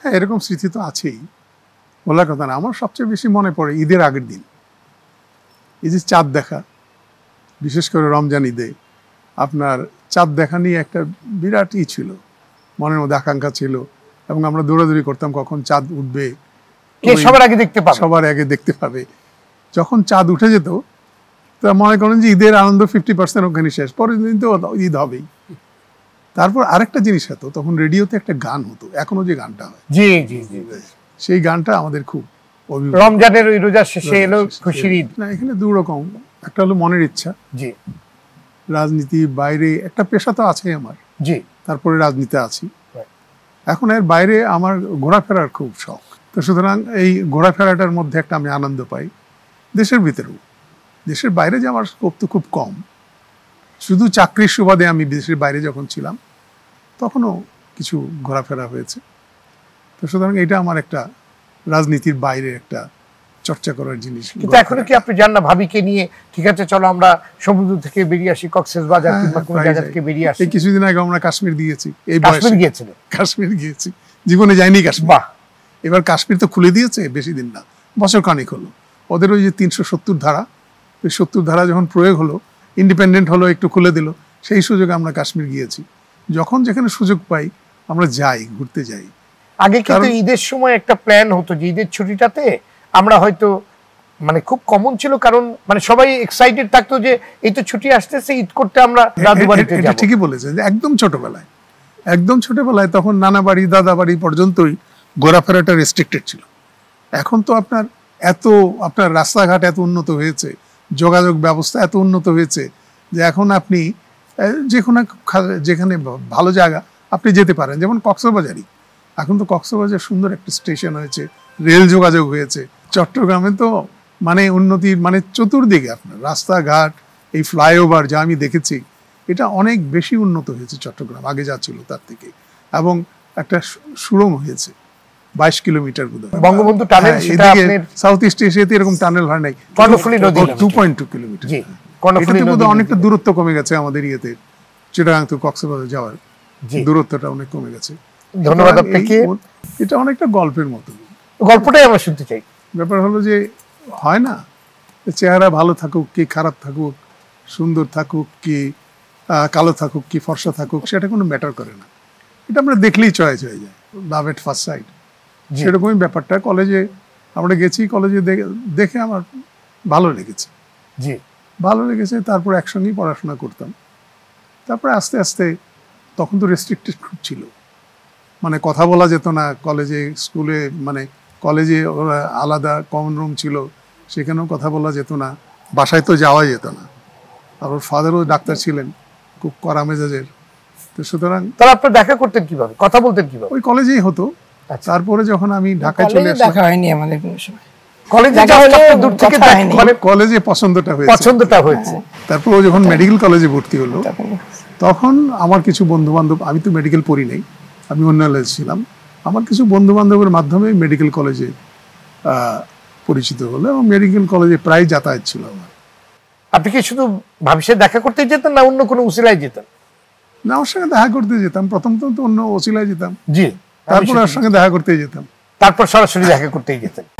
হ্যাঁ এরকম স্মৃতি তো আছেই বলার কথা না আমার সবচেয়ে বেশি মনে পড়ে ঈদের আগের দিন এই যে চাঁদ দেখা বিশেষ করে রমজান ঈদে আপনার চাঁদ দেখা নিয়ে একটা বিরাট ই ছিল মনের মধ্যে আকাঙ্ক্ষা ছিল এবং আমরা দৌড়াদৌড়ি করতাম কখন চাঁদ উঠবে সবার আগে দেখতে পাবে সবার আগে দেখতে পাবে যখন চাঁদ উঠে যেত তা মনে করেন যে ঈদের আনন্দ ফিফটি পার্সেন্ট ওখানে শেষ পরের দিন তো ঈদ হবেই তারপর আরেকটা জিনিস হতো তখন রেডিওতে একটা গান হতো এখনো যে গানটা হয় জি জি জি সেই গানটা আমাদের খুব রমজানের ওই রোজার শেষে এলো খুশির ঈদ না এখানে দু রকম একটা হলো মনের ইচ্ছা জি রাজনীতি বাইরে একটা পেশা তো আছে আমার জি তারপরে রাজনীতি আছি এখন এর বাইরে আমার ঘোরাফেরার খুব শখ তো সুতরাং এই ঘোরাফেরাটার মধ্যে একটা আমি আনন্দ পাই দেশের ভিতরেও দেশের বাইরে আমার স্কোপ তো খুব কম শুধু চাকরির সুবাদে আমি দেশের বাইরে যখন ছিলাম তখনও কিছু ঘোরাফেরা হয়েছে তো সুতরাং এটা আমার একটা রাজনীতির বাইরে একটা চর্চা করার জিনিস কিন্তু এখনো কি আপনি যান না ভাবিকে নিয়ে ঠিক আছে চলো আমরা সমুদ্র থেকে বেরিয়ে আসি কক্সেস বাজার হ্যাঁ, কিংবা জায়গা থেকে বেরিয়ে আসি কিছুদিন আগে আমরা কাশ্মীর গিয়েছি এই কাশ্মীর গিয়েছিল কাশ্মীর গিয়েছি জীবনে যাইনি কাশ্মীর বাহ এবার কাশ্মীর তো খুলে দিয়েছে বেশি দিন না বছর খানিক হলো ওদের ওই যে তিনশো সত্তর ধারা ওই সত্তর ধারা যখন প্রয়োগ হলো ইন্ডিপেন্ডেন্ট হলো একটু খুলে দিল সেই সুযোগে আমরা কাশ্মীর গিয়েছি যখন যেখানে সুযোগ পাই আমরা যাই ঘুরতে যাই আগে কিন্তু ঈদের সময় একটা প্ল্যান হতো যে ঈদের ছুটিটাতে আমরা হয়তো মানে খুব কমন ছিল কারণ মানে সবাই এক্সাইটেড থাকতো যে এই তো ছুটি আসতেছে ঈদ করতে আমরা দাদু বাড়িতে যাব ঠিকই বলেছেন একদম ছোটবেলায় একদম ছোটবেলায় তখন নানা বাড়ি দাদা বাড়ি পর্যন্তই ঘোরাফেরাটা রেস্ট্রিক্টেড ছিল এখন তো আপনার এত আপনার রাস্তাঘাট এত উন্নত হয়েছে যোগাযোগ ব্যবস্থা এত উন্নত হয়েছে যে এখন আপনি যে কোনো যেখানে ভালো জায়গা আপনি যেতে পারেন যেমন কক্সবাজারই এখন তো কক্সবাজার সুন্দর একটা স্টেশন হয়েছে রেল যোগাযোগ হয়েছে চট্টগ্রামে তো মানে উন্নতির মানে চতুর্দিকে আপনার রাস্তাঘাট এই ফ্লাইওভার যা আমি দেখেছি এটা অনেক বেশি উন্নত হয়েছে চট্টগ্রাম আগে যা ছিল তার থেকে এবং একটা সুরম হয়েছে বাইশ kilometre Bangabandhu tunnel south east এশিয়াতে এরকম টানেল হয় নাই নদী টু পয়েন্ট টু কিলোমিটার অনেকটা দূরত্ব কমে গেছে আমাদের ইয়েতে চিটাগাং থেকে কক্সবাজার যাওয়ার দূরত্বটা অনেক কমে গেছে ধন্যবাদ আপনাকে এটা অনেকটা গল্পের মতো গল্পটাই আমরা শুনতে চাই ব্যাপার হলো যে হয় না চেহারা ভালো থাকুক কি খারাপ থাকুক সুন্দর থাকুক কি কালো থাকুক কি ফর্সা থাকুক সেটা কোনো ম্যাটার করে না এটা আমরা দেখলেই চয়েস হয়ে যায় লাভ এট ফার্স্ট সাইড সেরকমই ব্যাপারটা কলেজে আমরা গেছি কলেজে দেখে আমার ভালো লেগেছে জি ভালো লেগেছে তারপর একসঙ্গেই পড়াশোনা করতাম তারপরে আস্তে আস্তে তখন তো রেস্ট্রিক্টেড খুব ছিল মানে কথা বলা যেত না কলেজে স্কুলে মানে কলেজে ওরা আলাদা কমন রুম ছিল সেখানেও কথা বলা যেত না বাসায় তো যাওয়া যেত না আর ওর ফাদারও ডাক্তার ছিলেন খুব কড়া মেজাজের তো সুতরাং তারা আপনার দেখা করতেন কীভাবে কথা বলতেন কীভাবে ওই কলেজেই হতো আচ্ছা। তারপরে যখন আমি ঢাকায় চলে আসি দেখা হয়নি আমাদের কোনো সময় কলেজে পরিচিত হলো এবং মেডিকেল কলেজে প্রায় যাতায়াত ছিল আমার আপনি কি শুধু ভাবিসে দেখা করতে যেতেন না অন্য কোনো উসিলায় যেতেন না ওর সঙ্গে দেখা করতে যেতাম প্রথম তো অন্য ওসিলায় যেতাম জি তারপর সঙ্গে দেখা করতে যেতাম তারপর সরাসরি দেখা করতেই যেতেন